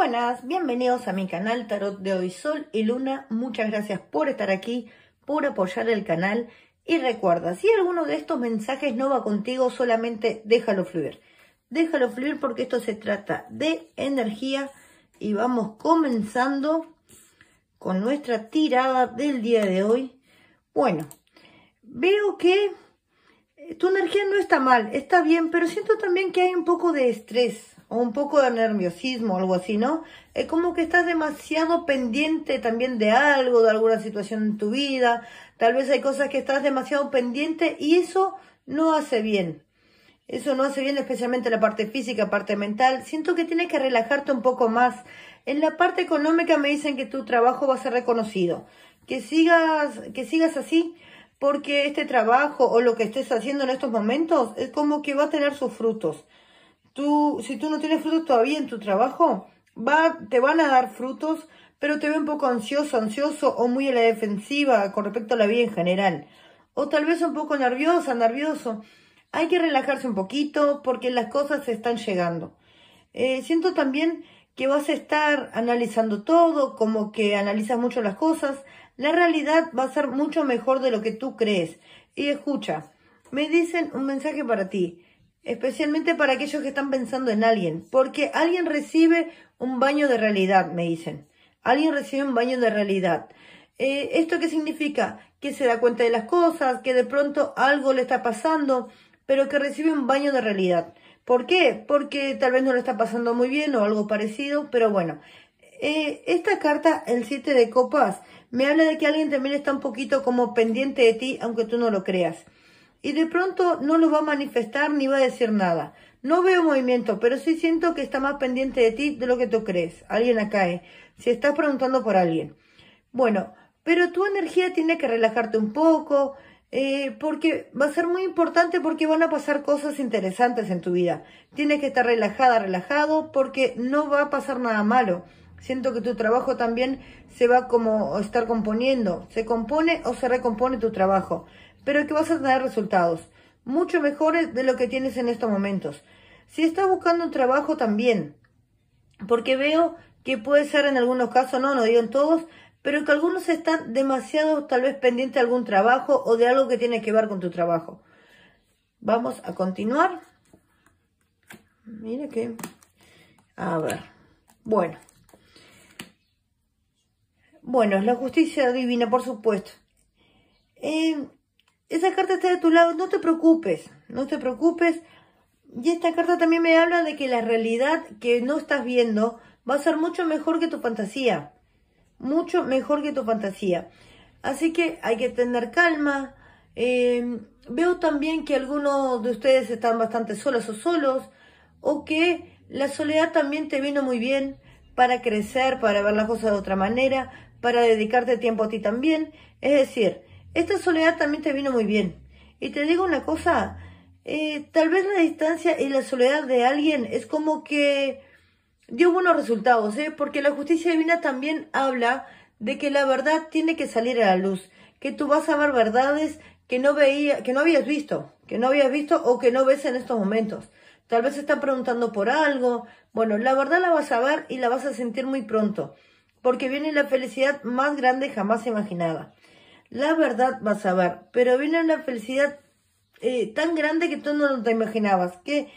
Buenas, bienvenidos a mi canal Tarot de Hoy Sol y Luna. Muchas gracias por estar aquí, por apoyar el canal. Y recuerda, si alguno de estos mensajes no va contigo, solamente déjalo fluir. Déjalo fluir porque esto se trata de energía y vamos comenzando con nuestra tirada del día de hoy. Bueno, veo que tu energía no está mal, está bien, pero siento también que hay un poco de estrés, o un poco de nerviosismo, algo así, ¿no? Es como que estás demasiado pendiente también de algo, de alguna situación en tu vida, tal vez hay cosas que estás demasiado pendiente y eso no hace bien. Eso no hace bien especialmente la parte física, parte mental. Siento que tienes que relajarte un poco más. En la parte económica me dicen que tu trabajo va a ser reconocido. Que sigas, que sigas así, porque este trabajo o lo que estés haciendo en estos momentos es como que va a tener sus frutos si tú no tienes frutos todavía en tu trabajo, va, te van a dar frutos, pero te ve un poco ansioso, ansioso o muy a la defensiva con respecto a la vida en general. O tal vez un poco nerviosa, nervioso. Hay que relajarse un poquito porque las cosas están llegando. Eh, siento también que vas a estar analizando todo, como que analizas mucho las cosas. La realidad va a ser mucho mejor de lo que tú crees. Y escucha, me dicen un mensaje para ti especialmente para aquellos que están pensando en alguien, porque alguien recibe un baño de realidad, me dicen. Alguien recibe un baño de realidad. Eh, ¿Esto qué significa? Que se da cuenta de las cosas, que de pronto algo le está pasando, pero que recibe un baño de realidad. ¿Por qué? Porque tal vez no lo está pasando muy bien o algo parecido, pero bueno. Eh, esta carta, el 7 de copas, me habla de que alguien también está un poquito como pendiente de ti, aunque tú no lo creas y de pronto no lo va a manifestar ni va a decir nada. No veo movimiento, pero sí siento que está más pendiente de ti de lo que tú crees. Alguien acá, ¿eh? Si estás preguntando por alguien. Bueno, pero tu energía tiene que relajarte un poco, eh, porque va a ser muy importante porque van a pasar cosas interesantes en tu vida. Tienes que estar relajada, relajado, porque no va a pasar nada malo. Siento que tu trabajo también se va como estar componiendo. Se compone o se recompone tu trabajo pero que vas a tener resultados mucho mejores de lo que tienes en estos momentos. Si estás buscando un trabajo también, porque veo que puede ser en algunos casos, no, no digo en todos, pero que algunos están demasiado tal vez pendientes de algún trabajo o de algo que tiene que ver con tu trabajo. Vamos a continuar. Mira que... A ver. Bueno. Bueno, es la justicia divina, por supuesto. Eh, esa carta está de tu lado, no te preocupes, no te preocupes. Y esta carta también me habla de que la realidad que no estás viendo va a ser mucho mejor que tu fantasía. Mucho mejor que tu fantasía. Así que hay que tener calma. Em, veo también que algunos de ustedes están bastante solos o solos. O que la soledad también te vino muy bien para crecer, para ver las cosas de otra manera, para dedicarte tiempo a ti también. Es decir, esta soledad también te vino muy bien. Y te digo una cosa, eh, tal vez la distancia y la soledad de alguien es como que dio buenos resultados, ¿eh? porque la justicia divina también habla de que la verdad tiene que salir a la luz, que tú vas a ver verdades que no veía, que no habías visto, que no habías visto o que no ves en estos momentos. Tal vez se están preguntando por algo. Bueno, la verdad la vas a ver y la vas a sentir muy pronto, porque viene la felicidad más grande jamás imaginada la verdad vas a ver, pero viene una felicidad eh, tan grande que tú no te imaginabas, que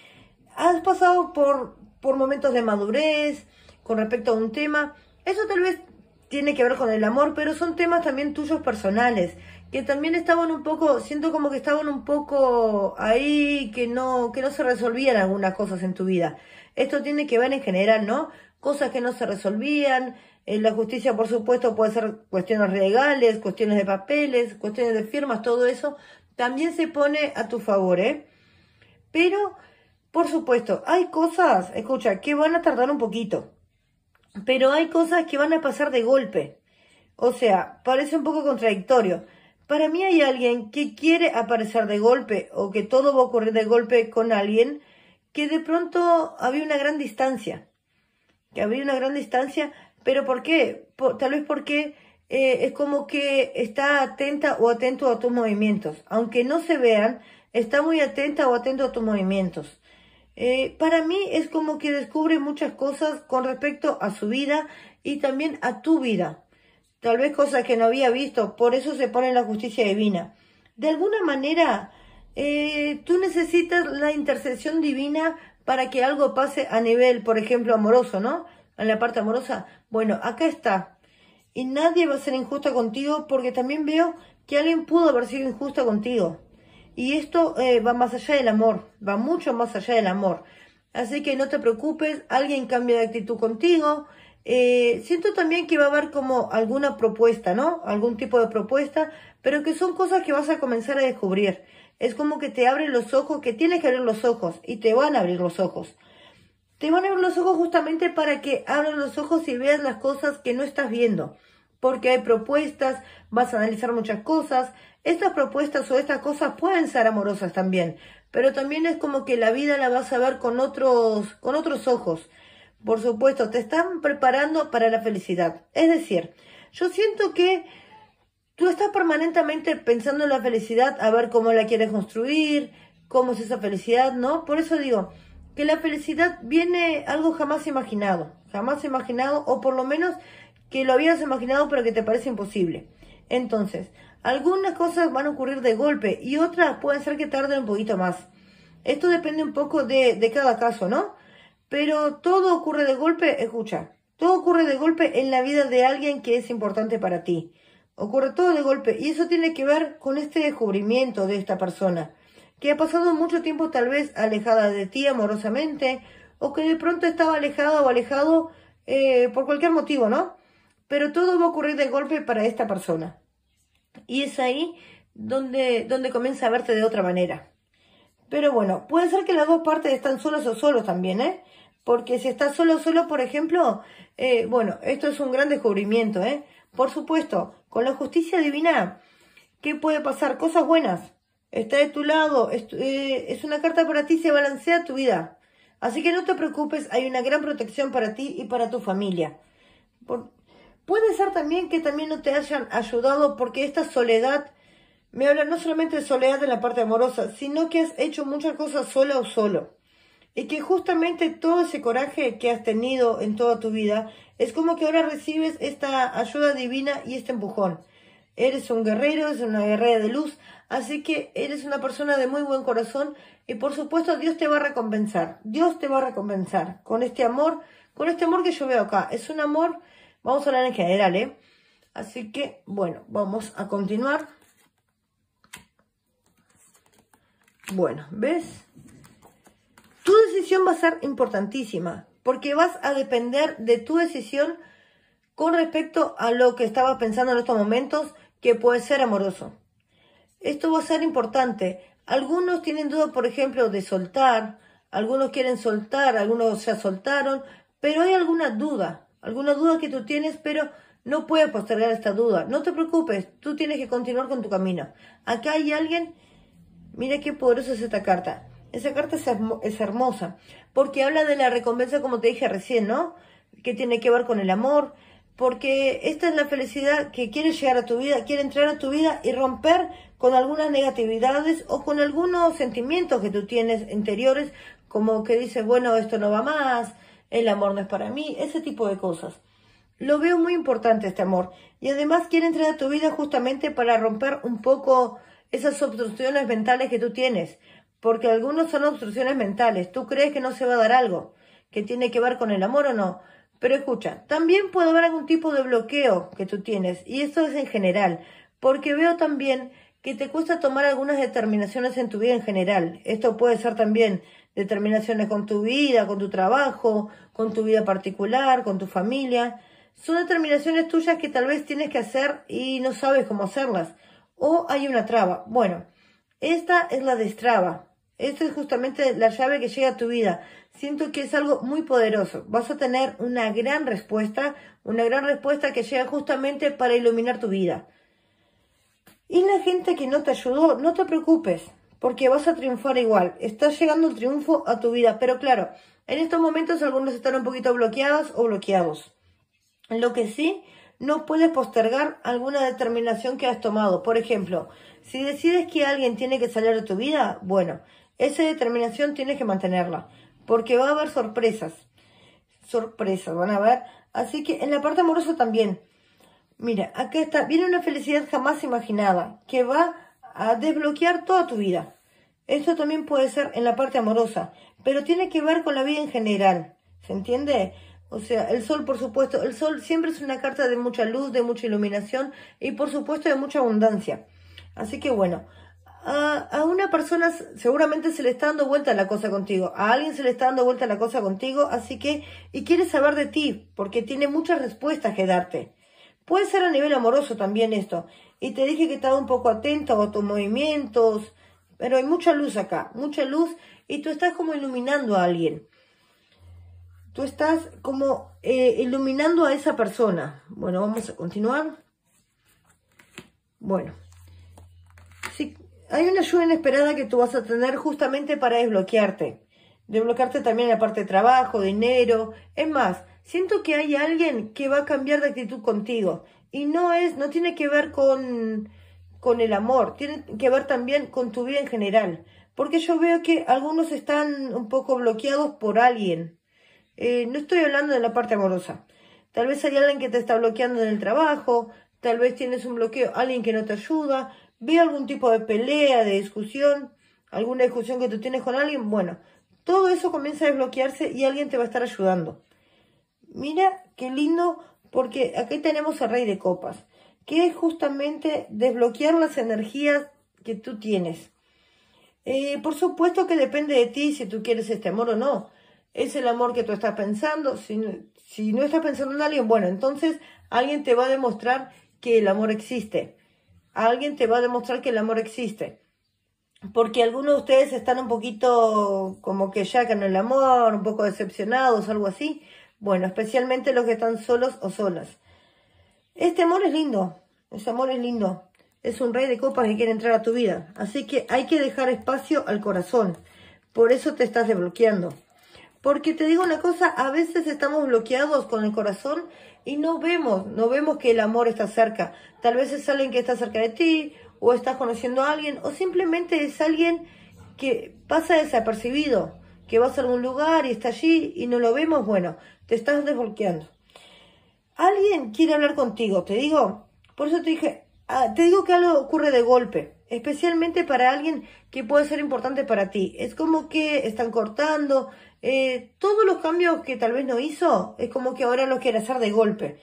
has pasado por, por momentos de madurez con respecto a un tema, eso tal vez tiene que ver con el amor, pero son temas también tuyos personales, que también estaban un poco, siento como que estaban un poco ahí, que no, que no se resolvían algunas cosas en tu vida. Esto tiene que ver en general, ¿no? Cosas que no se resolvían, eh, la justicia, por supuesto, puede ser cuestiones legales, cuestiones de papeles, cuestiones de firmas, todo eso también se pone a tu favor, ¿eh? Pero, por supuesto, hay cosas, escucha, que van a tardar un poquito, pero hay cosas que van a pasar de golpe. O sea, parece un poco contradictorio. Para mí hay alguien que quiere aparecer de golpe o que todo va a ocurrir de golpe con alguien que de pronto había una gran distancia. Que había una gran distancia, ¿Pero por qué? tal vez porque eh, es como que está atenta o atento a tus movimientos. Aunque no se vean, está muy atenta o atento a tus movimientos. Eh, para mí es como que descubre muchas cosas con respecto a su vida y también a tu vida. Tal vez cosas que no había visto, por eso se pone en la justicia divina. De alguna manera, eh, tú necesitas la intercesión divina para que algo pase a nivel, por ejemplo, amoroso, ¿no? en la parte amorosa? Bueno, acá está. Y nadie va a ser injusta contigo porque también veo que alguien pudo haber sido injusta contigo. Y esto eh, va más allá del amor, va mucho más allá del amor. Así que no te preocupes, alguien cambia de actitud contigo. Eh, siento también que va a haber como alguna propuesta, ¿no? Algún tipo de propuesta, pero que son cosas que vas a comenzar a descubrir. Es como que te abren los ojos, que tienes que abrir los ojos y te van a abrir los ojos. Te van a abrir los ojos justamente para que abran los ojos y veas las cosas que no estás viendo. Porque hay propuestas, vas a analizar muchas cosas. Estas propuestas o estas cosas pueden ser amorosas también. Pero también es como que la vida la vas a ver con otros, con otros ojos. Por supuesto, te están preparando para la felicidad. Es decir, yo siento que tú estás permanentemente pensando en la felicidad, a ver cómo la quieres construir, cómo es esa felicidad, ¿no? Por eso digo, que la felicidad viene algo jamás imaginado, jamás imaginado, o por lo menos que lo habías imaginado pero que te parece imposible. Entonces, algunas cosas van a ocurrir de golpe y otras pueden ser que tarden un poquito más. Esto depende un poco de, de cada caso, ¿no? Pero todo ocurre de golpe, escucha, todo ocurre de golpe en la vida de alguien que es importante para ti. Ocurre todo de golpe y eso tiene que ver con este descubrimiento de esta persona que ha pasado mucho tiempo tal vez alejada de ti amorosamente, o que de pronto estaba alejada o alejado eh, por cualquier motivo, ¿no? Pero todo va a ocurrir de golpe para esta persona. Y es ahí donde, donde comienza a verte de otra manera. Pero bueno, puede ser que las dos partes están solas o solos también, ¿eh? Porque si estás solo o solo, por ejemplo, eh, bueno, esto es un gran descubrimiento, ¿eh? Por supuesto, con la justicia divina, ¿qué puede pasar? Cosas buenas, está de tu lado, eh, es, una carta para ti, se balancea tu vida. Así que no te preocupes, hay una gran protección para ti y para tu familia. puede ser también que también no te hayan ayudado porque esta soledad me habla no solamente de soledad en la parte amorosa, sino que has hecho muchas cosas sola o solo. Y que justamente todo ese coraje que has tenido en toda tu vida es como que ahora recibes esta ayuda divina y este empujón. Eres un guerrero, eres una guerrera de luz, Así que eres una persona de muy buen corazón y por supuesto Dios te va a recompensar. Dios te va a recompensar con este amor, con este amor que yo veo acá. Es un amor, vamos a hablar en general, ¿eh? Así que, bueno, vamos a continuar. Bueno, ¿ves? Tu decisión va a ser importantísima porque vas a depender de tu decisión con respecto a lo que estabas pensando en estos momentos que puede ser amoroso. Esto va a ser importante. Algunos tienen dudas, por ejemplo, de soltar, algunos quieren soltar, algunos ya soltaron, pero hay alguna duda, alguna duda que tú tienes, pero no puedes postergar esta duda. No te preocupes, tú tienes que continuar con tu camino. Acá hay alguien, mira qué poderosa es esta carta. Esa carta es, hermosa, porque habla de la recompensa, como te dije recién, ¿no? Que tiene que ver con el amor, porque esta es la felicidad que quiere llegar a tu vida, quiere entrar a tu vida y romper con algunas negatividades o con algunos sentimientos que tú tienes interiores, como que dices, bueno, esto no va más, el amor no es para mí, ese tipo de cosas. Lo veo muy importante este amor. Y además quiere entrar a tu vida justamente para romper un poco esas obstrucciones mentales que tú tienes. Porque algunos son obstrucciones mentales. Tú crees que no se va a dar algo, que tiene que ver con el amor o no. Pero escucha, también puede haber algún tipo de bloqueo que tú tienes. Y esto es en general. Porque veo también que te cuesta tomar algunas determinaciones en tu vida en general. Esto puede ser también determinaciones con tu vida, con tu trabajo, con tu vida particular, con tu familia. Son determinaciones tuyas que tal vez tienes que hacer y no sabes cómo hacerlas. O hay una traba. Bueno, esta es la destraba. Esta es justamente la llave que llega a tu vida. Siento que es algo muy poderoso. Vas a tener una gran respuesta, una gran respuesta que llega justamente para iluminar tu vida. Y la gente que no te ayudó, no te preocupes, porque vas a triunfar igual. Está llegando el triunfo a tu vida. Pero claro, en estos momentos algunos están un poquito bloqueados o bloqueados. Lo que sí, no puedes postergar alguna determinación que has tomado. Por ejemplo, si decides que alguien tiene que salir de tu vida, bueno, esa determinación tienes que mantenerla, porque va a haber sorpresas. Sorpresas, van a haber. Así que en la parte amorosa también. Mira, acá está, viene una felicidad jamás imaginada que va a desbloquear toda tu vida. Esto también puede ser en la parte amorosa, pero tiene que ver con la vida en general. ¿Se entiende? O sea, el sol, por supuesto, el sol siempre es una carta de mucha luz, de mucha iluminación y, por supuesto, de mucha abundancia. Así que bueno, a, a una persona seguramente se le está dando vuelta la cosa contigo, a alguien se le está dando vuelta la cosa contigo, así que, y quiere saber de ti, porque tiene muchas respuestas que darte. Puede ser a nivel amoroso también esto. Y te dije que estaba un poco atento a tus movimientos, pero hay mucha luz acá, mucha luz, y tú estás como iluminando a alguien. Tú estás como eh, iluminando a esa persona. Bueno, vamos a continuar. Bueno. Sí, hay una ayuda inesperada que tú vas a tener justamente para desbloquearte. Desbloquearte también la parte de trabajo, dinero. Es más, siento que hay alguien que va a cambiar de actitud contigo. Y no es, no tiene que ver con, con el amor, tiene que ver también con tu vida en general. Porque yo veo que algunos están un poco bloqueados por alguien. Eh, no estoy hablando de la parte amorosa. Tal vez hay alguien que te está bloqueando en el trabajo, tal vez tienes un bloqueo, alguien que no te ayuda, veo algún tipo de pelea, de discusión, alguna discusión que tú tienes con alguien. Bueno, todo eso comienza a desbloquearse y alguien te va a estar ayudando. Mira qué lindo, porque aquí tenemos a rey de copas, que es justamente desbloquear las energías que tú tienes. Eh, por supuesto que depende de ti si tú quieres este amor o no. Es el amor que tú estás pensando. Si, si no estás pensando en alguien, bueno, entonces alguien te va a demostrar que el amor existe. Alguien te va a demostrar que el amor existe porque algunos de ustedes están un poquito como que ya con el amor, un poco decepcionados, algo así. Bueno, especialmente los que están solos o solas. Este amor es lindo, ese amor es lindo. Es un rey de copas que quiere entrar a tu vida. Así que hay que dejar espacio al corazón. Por eso te estás desbloqueando. Porque te digo una cosa, a veces estamos bloqueados con el corazón y no vemos, no vemos que el amor está cerca. Tal vez es alguien que está cerca de ti, o estás conociendo a alguien, o simplemente es alguien que pasa desapercibido que vas a algún lugar y está allí y no lo vemos, bueno, te estás desvolqueando Alguien quiere hablar contigo, te digo, por eso te dije, ah, te digo que algo ocurre de golpe, especialmente para alguien que puede ser importante para ti. Es como que están cortando, eh, todos los cambios que tal vez no hizo, es como que ahora lo quiere hacer de golpe.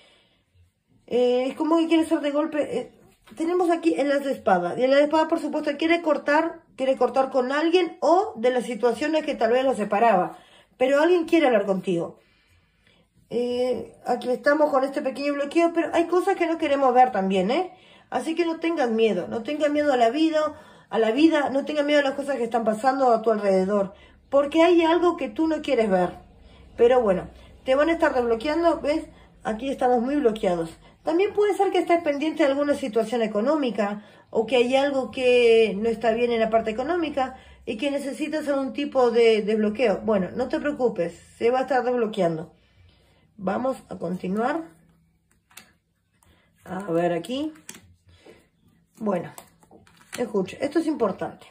Eh, es como que quiere hacer de golpe, eh, tenemos aquí en de espada. Y en de espada, por supuesto, quiere cortar, quiere cortar con alguien o de las situaciones que tal vez lo separaba. Pero alguien quiere hablar contigo. Eh, aquí estamos con este pequeño bloqueo, pero hay cosas que no queremos ver también, ¿eh? Así que no tengan miedo, no tengan miedo a la vida, a la vida, no tengan miedo a las cosas que están pasando a tu alrededor, porque hay algo que tú no quieres ver. Pero bueno, te van a estar desbloqueando, ¿ves? Aquí estamos muy bloqueados. También puede ser que estés pendiente de alguna situación económica o que hay algo que no está bien en la parte económica y que necesitas algún tipo de desbloqueo. Bueno, no te preocupes, se va a estar desbloqueando. Vamos a continuar. A ver aquí. Bueno, escucha, esto es importante.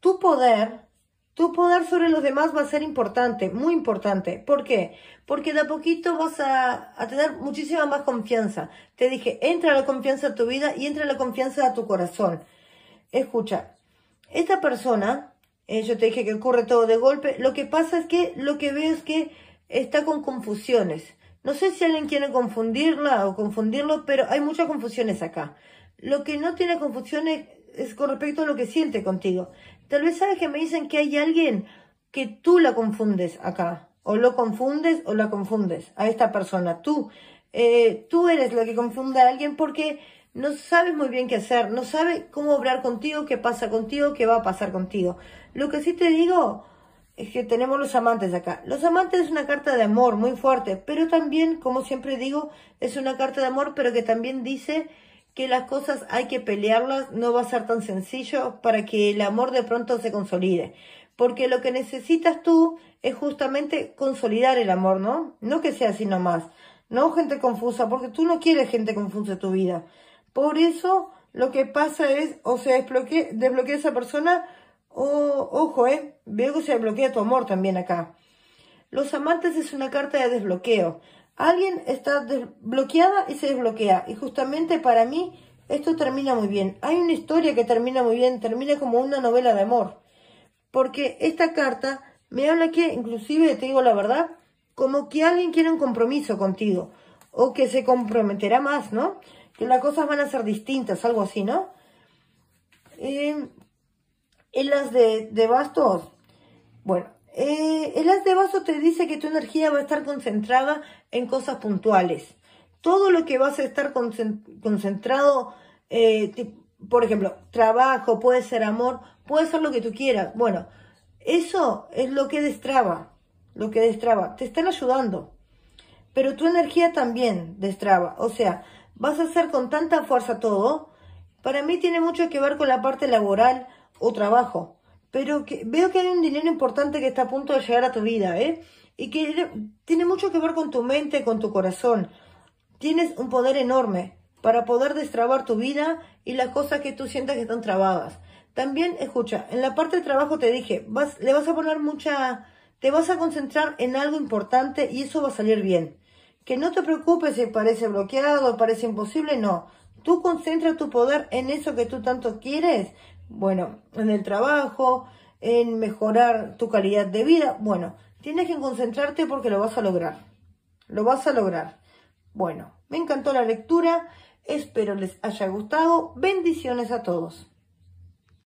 Tu poder tu poder sobre los demás va a ser importante, muy importante. ¿Por qué? Porque de a poquito vas a, tener muchísima más confianza. Te dije, entra la confianza a tu vida y entra la confianza a tu corazón. Escucha, esta persona, eh, yo te dije que ocurre todo de golpe, lo que pasa es que lo que veo es que está con confusiones. No sé si alguien quiere confundirla o confundirlo, pero hay muchas confusiones acá. Lo que no tiene confusiones es con respecto a lo que siente contigo. Tal vez sabes que me dicen que hay alguien que tú la confundes acá, o lo confundes o la confundes a esta persona. Tú, eh, tú eres la que confunde a alguien porque no sabes muy bien qué hacer, no sabes cómo obrar contigo, qué pasa contigo, qué va a pasar contigo. Lo que sí te digo es que tenemos los amantes acá. Los amantes es una carta de amor muy fuerte, pero también, como siempre digo, es una carta de amor, pero que también dice que las cosas hay que pelearlas, no va a ser tan sencillo para que el amor de pronto se consolide. Porque lo que necesitas tú es justamente consolidar el amor, ¿no? No que sea así nomás. No gente confusa, porque tú no quieres gente confusa en tu vida. Por eso lo que pasa es, o se desbloquea, esa persona, o, ojo, eh, veo que se desbloquea tu amor también acá. Los amantes es una carta de desbloqueo. Alguien está desbloqueada y se desbloquea. Y justamente para mí esto termina muy bien. Hay una historia que termina muy bien, termina como una novela de amor. Porque esta carta me habla que, inclusive, te digo la verdad, como que alguien quiere un compromiso contigo. O que se comprometerá más, ¿no? Que las cosas van a ser distintas, algo así, ¿no? Eh, en las de, de bastos, bueno, eh, el as de vaso te dice que tu energía va a estar concentrada en cosas puntuales. Todo lo que vas a estar concentrado, eh, por ejemplo, trabajo, puede ser amor, puede ser lo que tú quieras. Bueno, eso es lo que destraba, lo que destraba. Te están ayudando, pero tu energía también destraba. O sea, vas a hacer con tanta fuerza todo. Para mí tiene mucho que ver con la parte laboral o trabajo pero que veo que hay un dinero importante que está a punto de llegar a tu vida, ¿eh? Y que tiene mucho que ver con tu mente, con tu corazón. Tienes un poder enorme para poder destrabar tu vida y las cosas que tú sientas que están trabadas. También, escucha, en la parte de trabajo te dije, le vas a poner mucha, te vas a concentrar en algo importante y eso va a salir bien. Que no te preocupes si parece bloqueado, parece imposible, no. Tú concentras tu poder en eso que tú tanto quieres bueno, en el trabajo, en mejorar tu calidad de vida. Bueno, tienes que concentrarte porque lo vas a lograr. Lo vas a lograr. Bueno, me encantó la lectura. Espero les haya gustado. Bendiciones a todos.